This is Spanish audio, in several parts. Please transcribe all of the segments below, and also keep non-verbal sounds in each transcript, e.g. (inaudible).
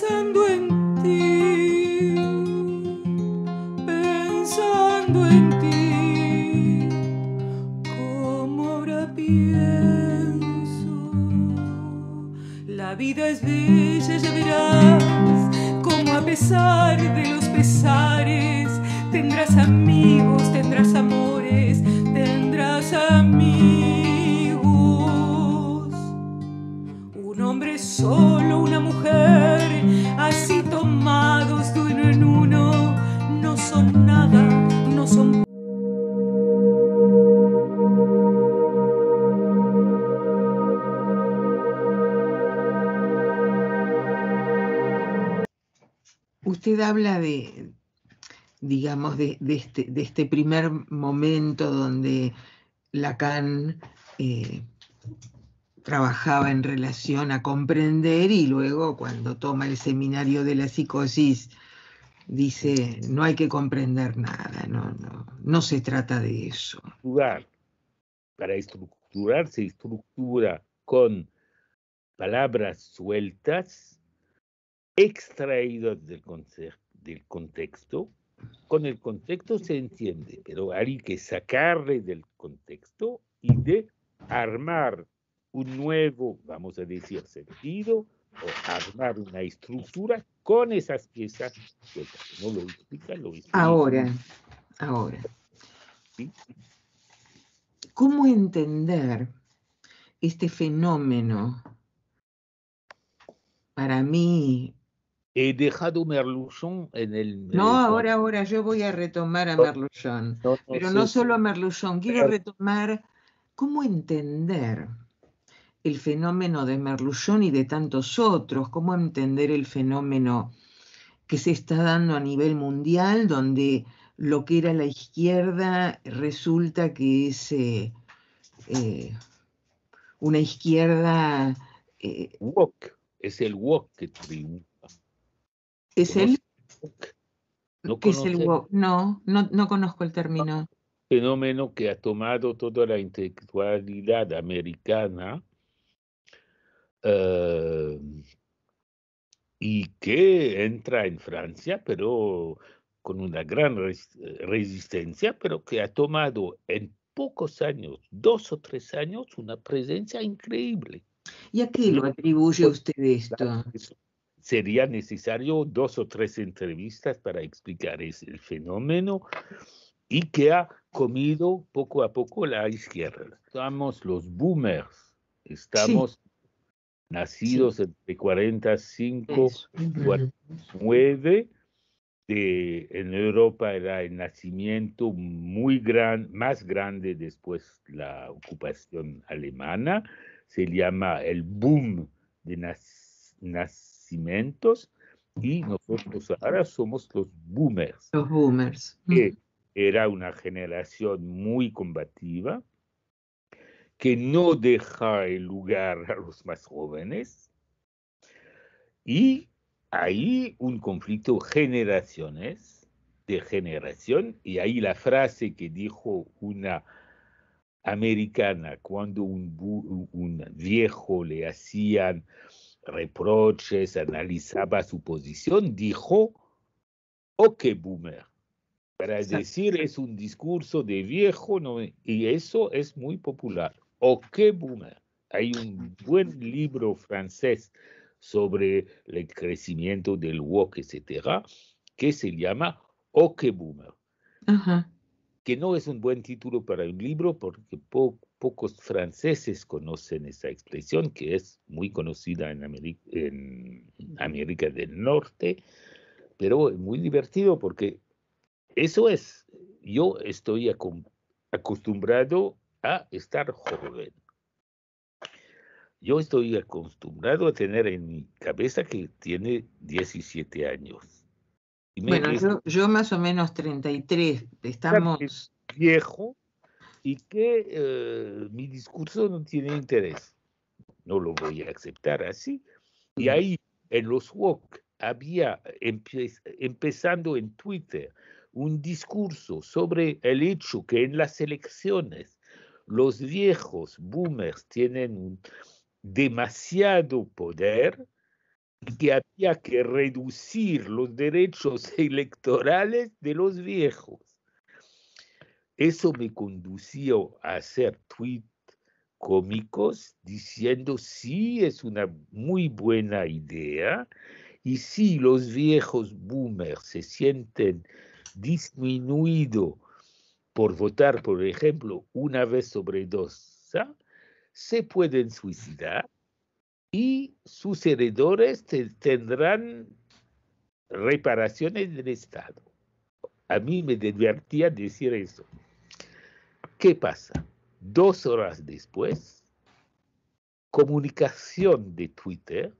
pensando en ti, pensando en ti. Este, de, este, primer momento donde Lacan eh, trabajaba en relación a comprender y luego cuando toma el seminario de la psicosis dice, no hay que comprender nada, no, no, no se trata de eso. Para estructurar se estructura con palabras sueltas extraídas del, del contexto con el contexto se entiende, pero hay que sacarle del contexto y de armar un nuevo, vamos a decir, sentido o armar una estructura con esas piezas no lo lo Ahora, ahora. ¿Cómo entender este fenómeno para mí He eh, dejado Merluchon en el... No, ahora, ahora, yo voy a retomar a Merluchon. pero no solo a Merluchon, quiero retomar cómo entender el fenómeno de Merluchon y de tantos otros, cómo entender el fenómeno que se está dando a nivel mundial, donde lo que era la izquierda resulta que es eh, eh, una izquierda... walk, es el walk que triunfa es el, no ¿qué es el No, no, conozco el término. Fenómeno que ha tomado toda la intelectualidad americana eh, y que entra en Francia, pero con una gran resistencia, pero que ha tomado en pocos años, dos o tres años, una presencia increíble. ¿Y a qué lo atribuye usted esto? sería necesario dos o tres entrevistas para explicar el fenómeno y que ha comido poco a poco la izquierda. Estamos los boomers, estamos nacidos sí. entre 45 y 49. De, en Europa era el nacimiento muy gran, más grande después de la ocupación alemana. Se llama el boom de nas, y nosotros ahora somos los boomers. Los boomers. Que era una generación muy combativa, que no deja el lugar a los más jóvenes. Y hay un conflicto generaciones de generación y ahí la frase que dijo una americana cuando un, un viejo le hacían reproches, analizaba su posición, dijo, ok, boomer. Para decir es un discurso de viejo no, y eso es muy popular. Ok, boomer. Hay un buen libro francés sobre el crecimiento del wok, etcétera, que se llama Ok, boomer. Que no es un buen título para un libro porque poco pocos franceses conocen esa expresión, que es muy conocida en América, en América del Norte, pero es muy divertido porque eso es, yo estoy acostumbrado a estar joven. Yo estoy acostumbrado a tener en mi cabeza que tiene 17 años. bueno, yo, más o menos 33, estamos... Viejo, y que eh, mi discurso no tiene interés. No lo voy a aceptar así. Y ahí, en los WOC había empezando en Twitter un discurso sobre el hecho que en las elecciones los viejos boomers tienen demasiado poder y que había que reducir los derechos (laughs) electorales de los viejos. Eso me condució a hacer tweets cómicos diciendo sí es una muy buena idea y si los viejos boomers se sienten disminuidos por votar, por ejemplo, una vez sobre dos, ¿ah? se pueden suicidar y sus heredores tendrán reparaciones del Estado a mí me divertía decir eso. ¿Qué pasa? Dos horas después, comunicación de Twitter,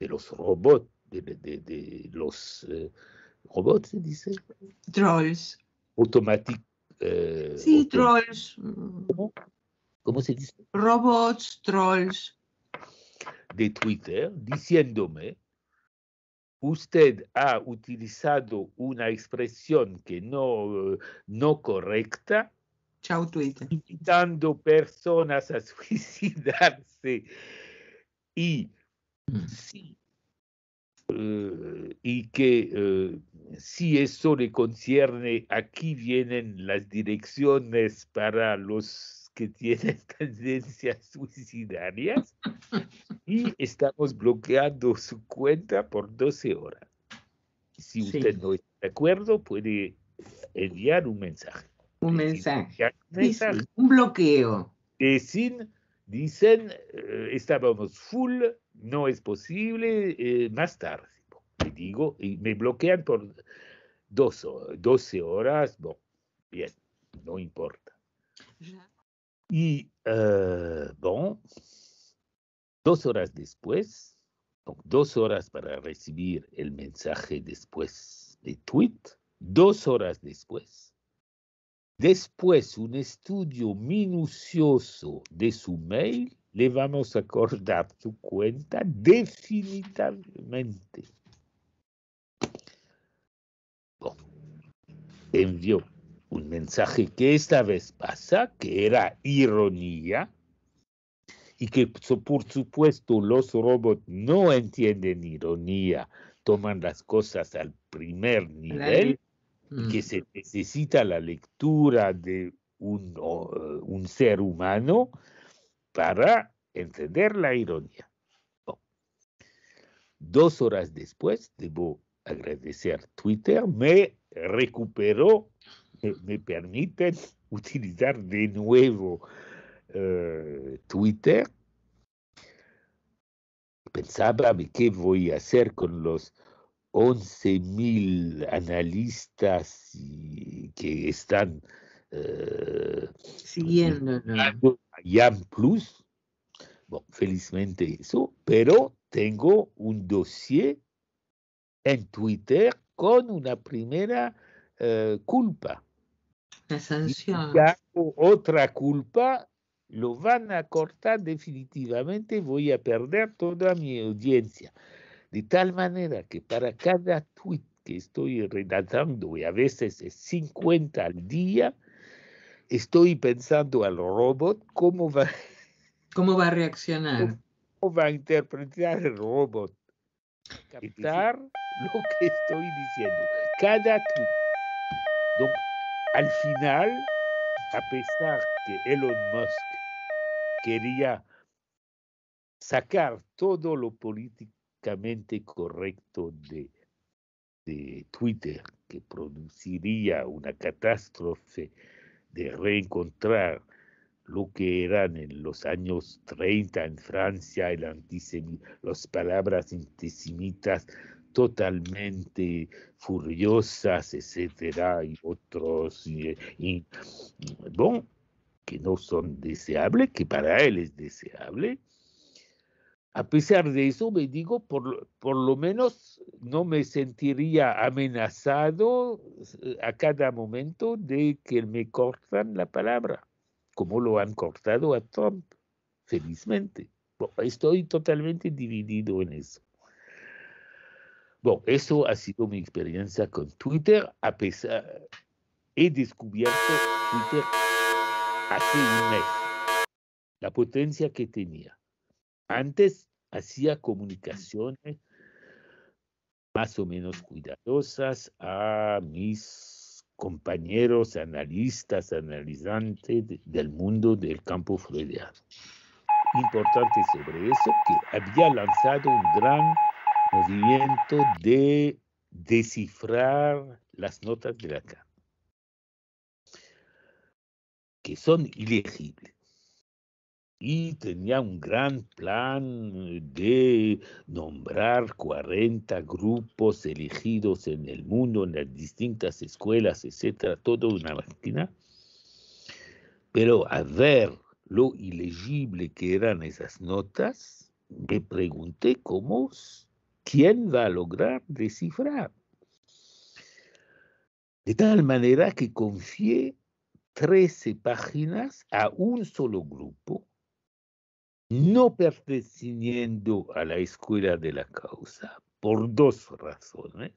de los robots, de, los eh, robots, se dice. Trolls. Automatic. Eh, sí, trolls. ¿Cómo se dice? Robots, trolls. De Twitter, diciéndome usted ha utilizado una expresión que no, no correcta, Chao Twitter. invitando personas a (laughs) suicidarse y, mm. sí, eh, y que eh, si eso le concierne, aquí vienen las direcciones para los que tiene (laughs) tendencias suicidarias y estamos bloqueando su cuenta por 12 horas. Si usted no está de acuerdo, puede enviar un mensaje. Un mensaje. Un, bloqueo. sin, dicen, eh, estábamos full, no es posible, eh, más tarde. digo, y me bloquean por 12, horas, bueno, bien, no importa. Y eh, bueno, dos horas después, dos horas para recibir el mensaje después de tweet, dos horas después. Después, un estudio minucioso de su mail, le vamos a acordar su cuenta definitivamente. Bueno, envió un mensaje que esta vez pasa, que era ironía, y que por supuesto los robots no entienden ironía, toman las cosas al primer nivel, que se mm. necesita la lectura de eh, un, ser humano para entender la ironía. Dos horas después, debo agradecer Twitter, me recuperó me permiten (laughs) utilizar de nuevo eh, Twitter. Pensaba qué voy a hacer con los 11.000 analistas que están eh, siguiendo YAM Plus. Bueno, felizmente eso, pero tengo un dossier en Twitter con una primera eh, culpa otra culpa, lo van a cortar definitivamente, voy a perder toda mi audiencia. De tal manera que para cada tweet que estoy redactando, y a veces es 50 al día, estoy pensando al robot cómo va, ¿Cómo va a reaccionar. ¿Cómo va a interpretar el robot? Captar lo que estoy diciendo. Cada tweet al final, a pesar que Elon Musk quería sacar todo lo políticamente correcto de, Twitter, que produciría una catástrofe de reencontrar lo que eran en los años 30 en Francia, el las palabras antisemitas totalmente furiosas, etcétera, y otros, y, que no son deseables, que para él es deseable. A pesar de eso, me digo, por, lo menos no me sentiría amenazado eh, a cada momento de que me cortan la palabra, como lo han cortado a Trump, felizmente. estoy totalmente dividido en eso. Bueno, eso ha sido mi experiencia con Twitter, a pesar, he descubierto Twitter hace un mes, la potencia que tenía. Antes hacía comunicaciones más o menos cuidadosas a mis compañeros analistas, analizantes del mundo del campo freudiano. Importante sobre eso, que había lanzado un gran movimiento de descifrar las notas de la acá que son ilegibles. Y tenía un gran plan de nombrar 40 grupos elegidos en el mundo, en las distintas escuelas, etcétera, Todo una máquina. Pero al ver lo ilegible que eran esas notas, me pregunté cómo ¿quién va a lograr descifrar? De tal manera que confié 13 páginas a un solo grupo, no perteneciendo a la escuela de la causa, por dos razones.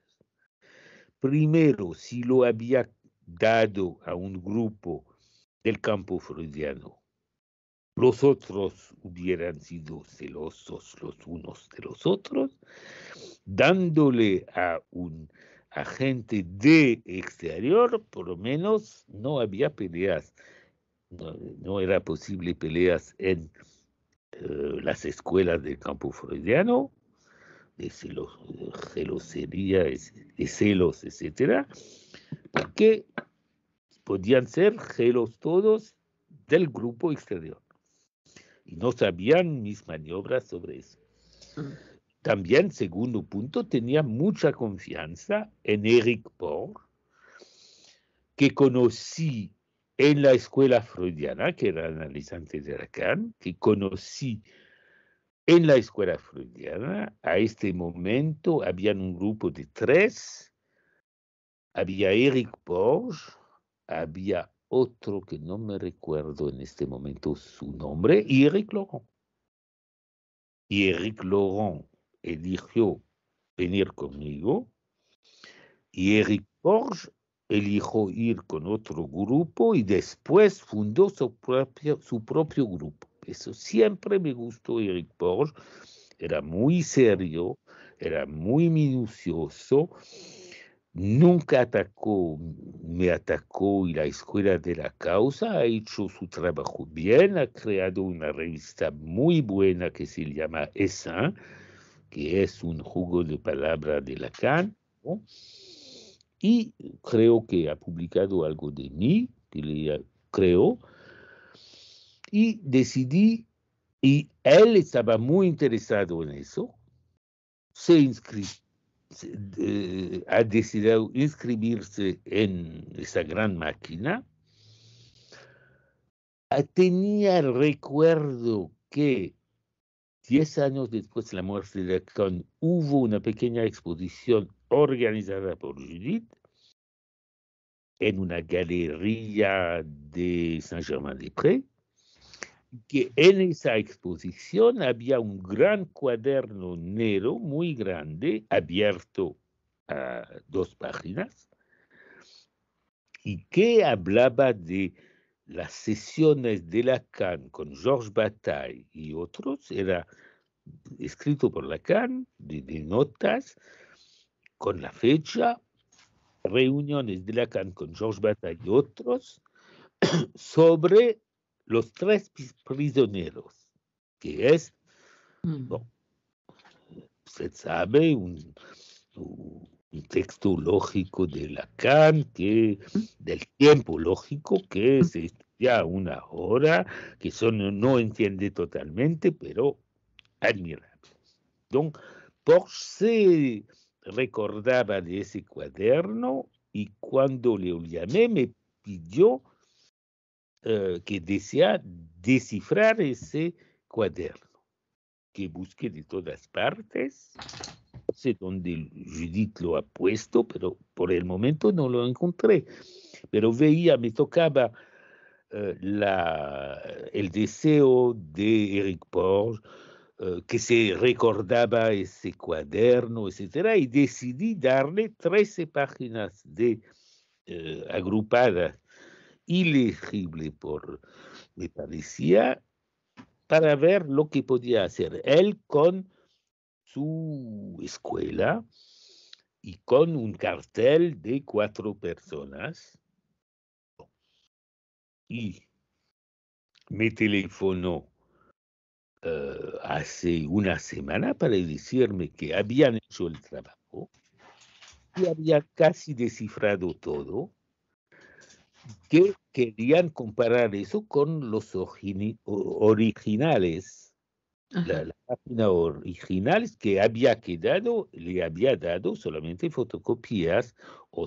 Primero, si lo había dado a un grupo del campo freudiano los otros hubieran sido celosos los unos de los otros, dándole a un agente de exterior, por lo menos no había peleas, no, era posible peleas en eh, las escuelas del campo freudiano, de celos, celosería, de celos, etcétera, porque podían ser celos todos del grupo exterior y no sabían mis maniobras sobre eso. También, segundo punto, tenía mucha confianza en Eric Borg que conocí en la escuela freudiana, que era analizante de Lacan, que conocí en la escuela freudiana. A este momento había un grupo de tres. Había Eric Borg había otro que no me recuerdo en este momento su nombre, y Eric Laurent. Y Eric Laurent eligió venir conmigo, y Eric Borges eligió ir con otro grupo y después fundó su propio, su propio grupo. Eso siempre me gustó Eric Borges, era muy serio, era muy minucioso nunca atacó, me atacó y la Escuela de la Causa ha hecho su trabajo bien, ha creado una revista muy buena que se llama Esa, que es un juego de palabras de Lacan, y creo que ha publicado algo de mí, que le creo, y decidí, y él estaba muy interesado en eso, se inscribió ha d'inscrire inscribirse en esa gran máquina, ah, tenía el recuerdo que diez años después de la muerte de Lacan hubo una pequeña exposition organizada por Judith en una galería de Saint-Germain-des-Prés que en esa exposición había un gran cuaderno negro muy grande, abierto a dos páginas, y que hablaba de las sesiones de Lacan con Georges Bataille y otros, era escrito por Lacan, de, de notas, con la fecha, reuniones de Lacan con Georges Bataille y otros, (clears throat) sobre los tres prisioneros, que es, usted mm. sabe, un, texto lógico de Lacan, mm. del tiempo lógico, que mm. se estudia una hora, que son no, entiende totalmente, pero admirable. Donc, Porsche recordaba de ese cuaderno y cuando le llamé me pidió eh, que desea descifrar ese cuaderno, que busque de todas partes, sé dónde Judith lo ha puesto, pero por el momento no lo encontré. Pero veía, me tocaba eh, la, el deseo de Eric Porge eh, que se recordaba ese cuaderno, etcétera, y decidí darle 13 páginas de agrupadas ilegible por, me parecía, para ver lo que podía hacer él con su escuela y con un cartel de cuatro personas. Y me telefonó eh, hace una semana para decirme que habían hecho el trabajo y había casi descifrado todo que querían comparar eso con los originales. La, página original que había quedado, le había dado solamente fotocopias o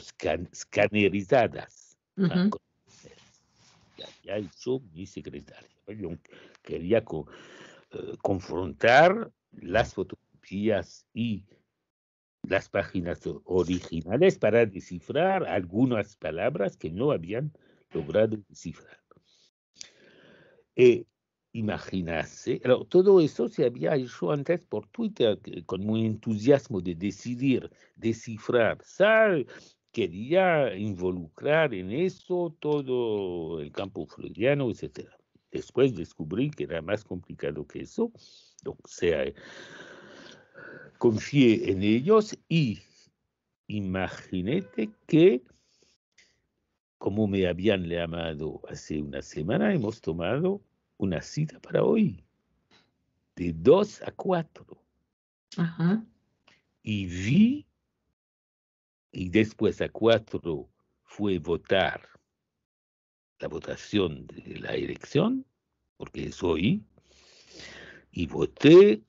escanerizadas. Ya hizo mi secretario, pues, Yo quería eh, confrontar las fotocopias y las páginas originales para descifrar algunas palabras que no habían logrado descifrar. E todo eso se había hecho antes por Twitter con muy entusiasmo de decidir, descifrar. Sal quería involucrar en eso todo el campo freudiano, etc. Después descubrí que era más complicado que eso. O sea, confié en ellos y imagínate que, como me habían llamado hace una semana, hemos tomado una cita para hoy, de dos a cuatro. Y vi, y después a cuatro fue votar la votación de la elección, porque es hoy, y voté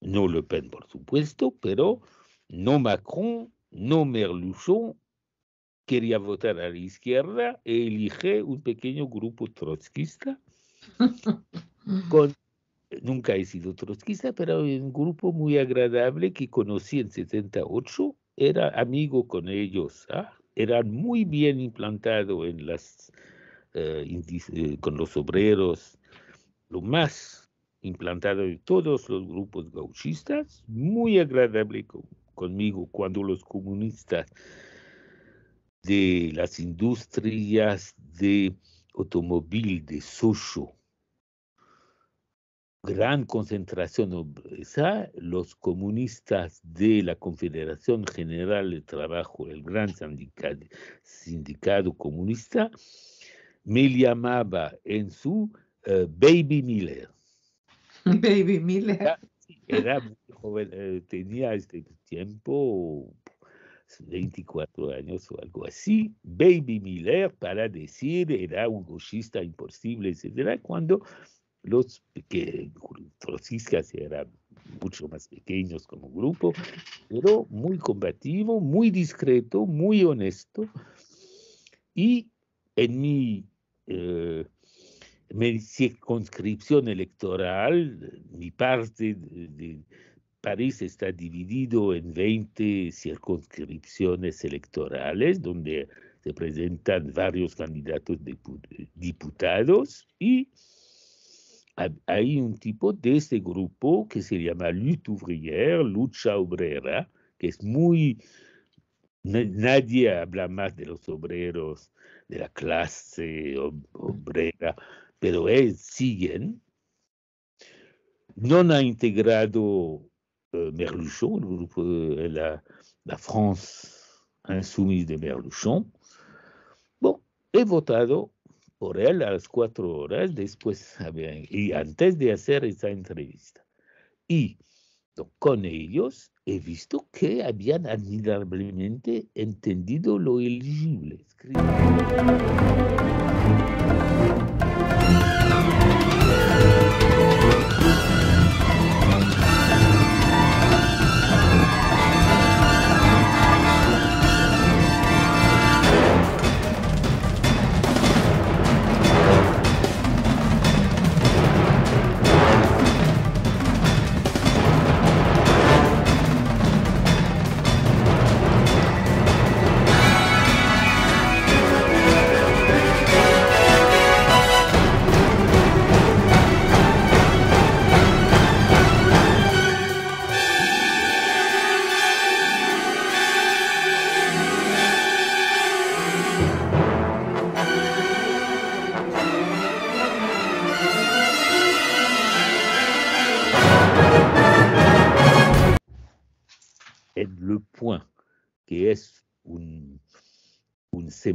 no Le Pen, por supuesto, pero no Macron, no Merluchon, quería votar a la izquierda e elige un pequeño grupo trotskista. (laughs) Con, nunca he sido trotskista, pero un grupo muy agradable que conocí en 78, era amigo con ellos, ¿ah? eran muy bien implantados en eh, eh, con los obreros, lo más implantado en todos los grupos gauchistas, muy agradable conmigo cuando los comunistas de las industrias de automóvil de Socho, gran concentración obrera, los comunistas de la Confederación General de Trabajo, el gran sindicato, comunista, me llamaba en su eh, Baby Miller Baby (laughs) Miller. Era, muy joven, eh, tenía este tiempo 24 años o algo así. Baby Miller, para decir, era un gauchista imposible, etcétera, cuando los que eran mucho más pequeños como grupo, pero muy combativo, muy discreto, muy honesto. Y en mi eh, mi circunscripción electoral, mi parte de, París está dividido en 20 circunscripciones electorales donde se presentan varios candidatos diputados y hay un tipo de ese grupo que se llama Lutte Ouvrière, Lucha Obrera, que es muy... Nadie habla más de los obreros, de la clase obrera pero él siguen, no ha integrado eh, Merluchon, grupo eh, la, la France Insoumise de Merluchon. Bueno, he votado por él a las cuatro horas después y antes de hacer esa entrevista. Y con ellos he visto que habían admirablemente entendido lo elegible. Oh.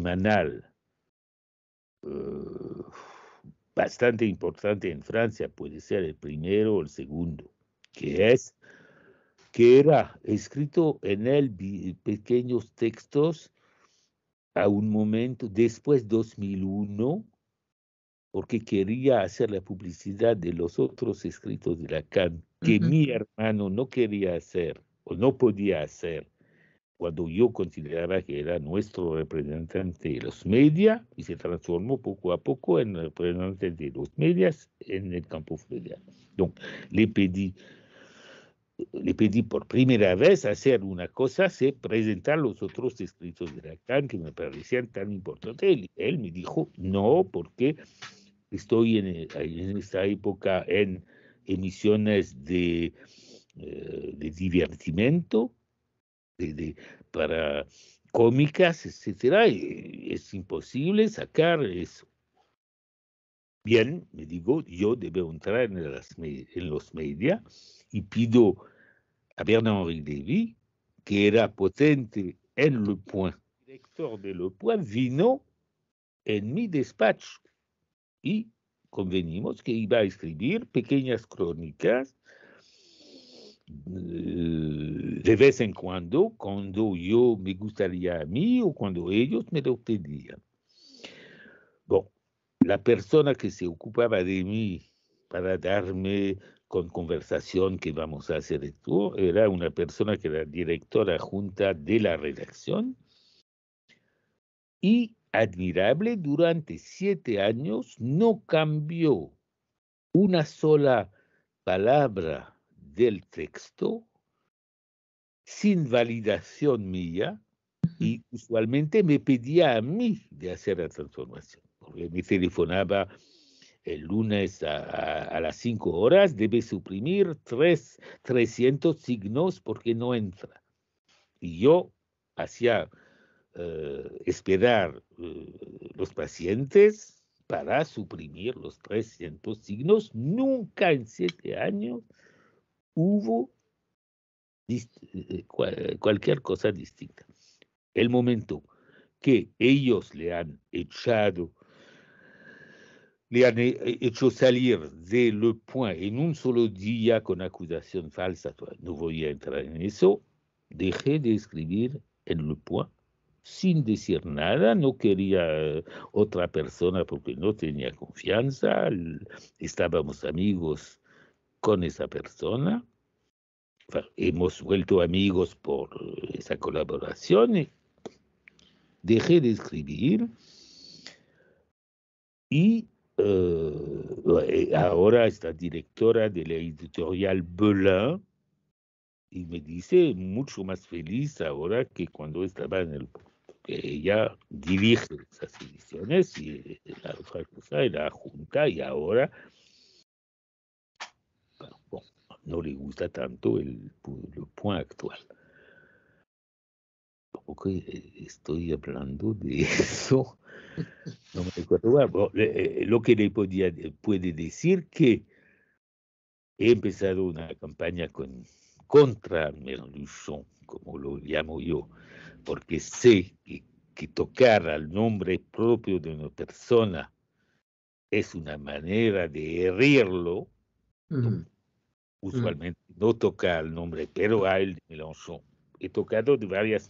Eh, bastante importante en Francia, puede ser el primero o el segundo, que es que era escrito en él pequeños textos a un momento después 2001 porque quería hacer la publicidad de los otros escritos de Lacan que mi hermano no quería hacer o no podía hacer cuando yo consideraba que era nuestro representante de los medios y se transformó poco a poco en representante de los medios en el campo federal. le pedí, le pedí por primera vez hacer una cosa, se presentar los otros escritos de Lacan que me parecían tan importantes. Él, me dijo, no, porque estoy en, en esta época en emisiones de, eh, de divertimento de, para cómicas, etcétera, eh, es imposible sacar eso. Bien, me digo, yo debo entrar en, los medios y pido a Bernard-Henri que era potente en Le Point, director de Le Point, vino en mi despacho y convenimos que iba a escribir pequeñas crónicas de vez en cuando, cuando yo me gustaría a mí o cuando ellos me lo pedían. Bueno, la persona que se ocupaba de mí para darme con conversación que vamos a hacer esto, era una persona que era directora junta de la redacción y admirable durante siete años no cambió una sola palabra del texto sin validación mía y usualmente me pedía a mí de hacer la transformación, porque me telefonaba el lunes a, las 5 horas, debe suprimir tres, 300 signos porque no entra. Y yo hacía eh, esperar eh, los pacientes para suprimir los 300 signos. Nunca en siete años hubo eh, eh, cualquier cosa distinta. El momento que ellos le han echado, le han eh, hecho salir de Le Point en un solo día con acusación falsa, pues, no voy a entrar en eso, dejé de escribir en Le Point sin decir nada, no quería otra persona porque no tenía confianza, estábamos amigos con esa persona. hemos vuelto amigos por esa colaboración. dejé de escribir y eh, ahora está directora de la editorial Belin y me dice mucho más feliz ahora que cuando estaba en el ella dirige esas ediciones y eh, la otra cosa junta y ahora no le gusta tanto el, punto point actual. qué eh, estoy hablando de (laughs) eso. No me eh, eh, lo que le podía, puede decir que he empezado una campaña con, contra Merluchon, como lo llamo yo, porque sé que, que tocar al nombre propio de una persona es una manera de herirlo usualmente no toca el nombre, pero a él de Melanchon. He tocado de varias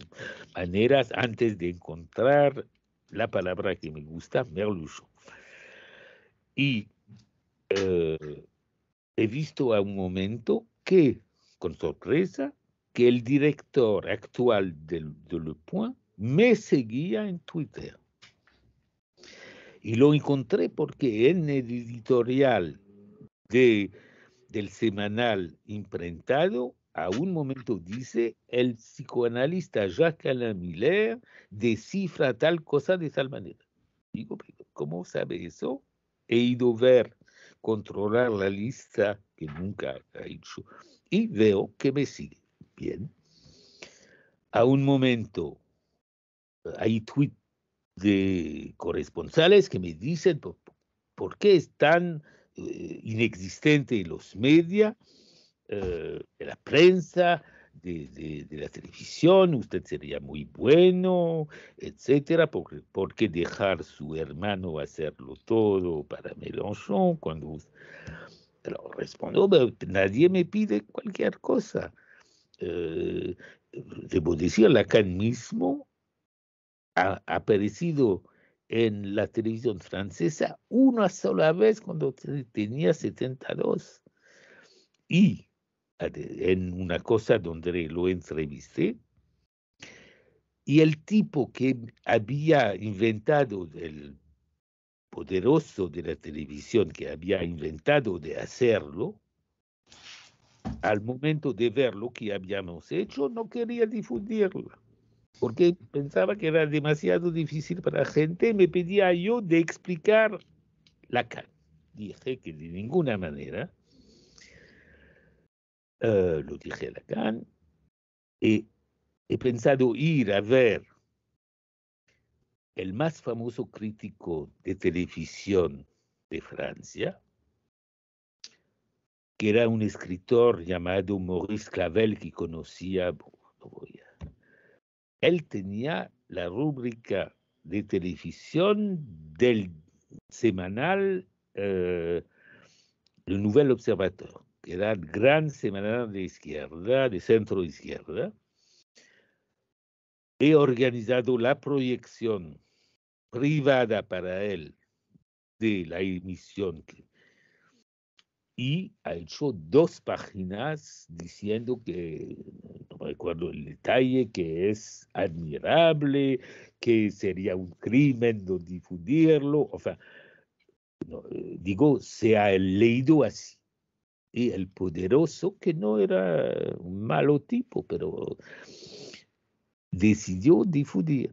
maneras antes de encontrar la palabra que me gusta, Merluchon. Y eh, he visto a un momento que, con sorpresa, que el director actual de, de Le Point me seguía en Twitter. Y lo encontré porque en el editorial de del semanal imprentado, a un momento dice, el psicoanalista Jacques Alain Miller descifra tal cosa de tal manera. Digo, ¿cómo sabe eso? He ido ver, controlar la lista que nunca ha hecho y veo que me sigue. Bien. A un momento hay tweets de corresponsales que me dicen, por qué están eh, inexistente en los medios, eh, la prensa, de, la televisión, usted sería muy bueno, etcétera, porque, qué dejar su hermano hacerlo todo para Mélenchon cuando lo nadie me pide cualquier cosa. Eh, debo decir, Lacan mismo ha, ha aparecido en la televisión francesa una sola vez cuando tenía 72. Y en una cosa donde lo entrevisté, y el tipo que había inventado el poderoso de la televisión, que había inventado de hacerlo, al momento de ver lo que habíamos hecho, no quería difundirlo porque pensaba que era demasiado difícil para la gente, me pedía yo de explicar Lacan. Dije que de ninguna manera eh, lo dije a Lacan y he pensado ir a ver el más famoso crítico de televisión de Francia, que era un escritor llamado Maurice Clavel, que conocía, él tenía la rúbrica de televisión del semanal eh, Le Nouvel Observateur, que era el gran semanal de izquierda, de centro izquierda. He organizado la proyección privada para él de la emisión que, y ha hecho dos páginas diciendo que, no recuerdo el detalle, que es admirable, que sería un crimen no difundirlo, o sea, eh, digo, se ha leído así. Y el poderoso, que no era un malo tipo, pero decidió difundir.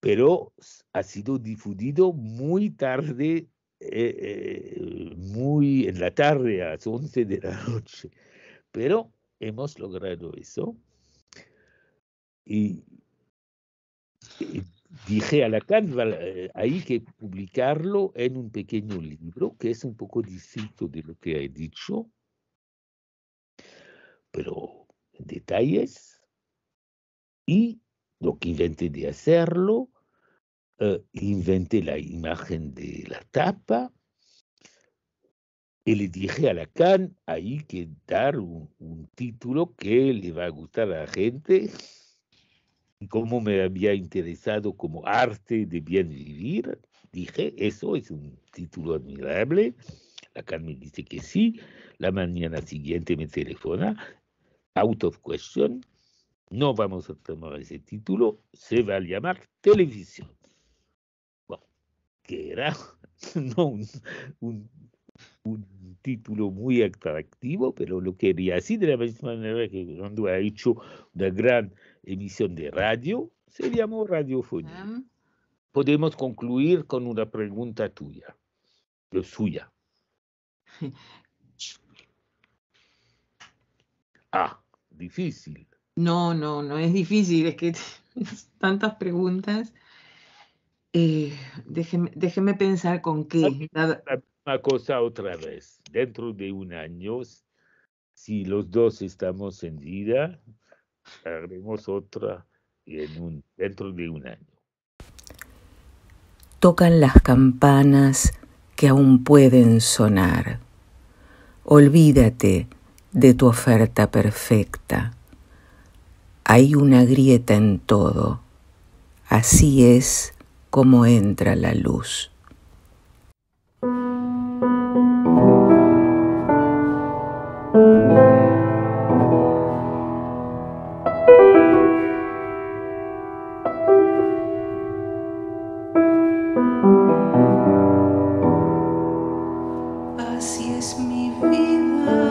Pero ha sido difundido muy tarde eh, eh, muy en la tarde, a las 11 de la (laughs) noche. Pero hemos logrado eso. Y, dije a la Canva, eh, hay que publicarlo en un pequeño libro que es un poco distinto de lo que he dicho, pero detalles. Y lo que intenté de hacerlo eh, inventé la imagen de la tapa y le dije a Lacan, hay que dar un, título que le va a gustar a la gente y como me había interesado como arte de bien vivir, dije, eso es un título admirable. Lacan me dice que sí. La mañana siguiente me telefona, out of question, no vamos a tomar ese título, se va a llamar televisión que era (laughs) un, título muy atractivo, pero lo quería así, de la misma manera que cuando ha hecho una gran emisión de radio, se llamó radiofonía. Podemos concluir con una pregunta tuya, lo suya. (laughs) Ah, difícil. No, no, no es difícil, es que (laughs) tantas preguntas. Eh, déjeme, pensar con qué. La misma cosa otra vez. Dentro de un año, si los dos estamos en vida, haremos otra en un, dentro de un año. Tocan las campanas que aún pueden sonar. Olvídate de tu oferta perfecta. Hay una grieta en todo. Así es cómo entra la luz. Así es mi vida.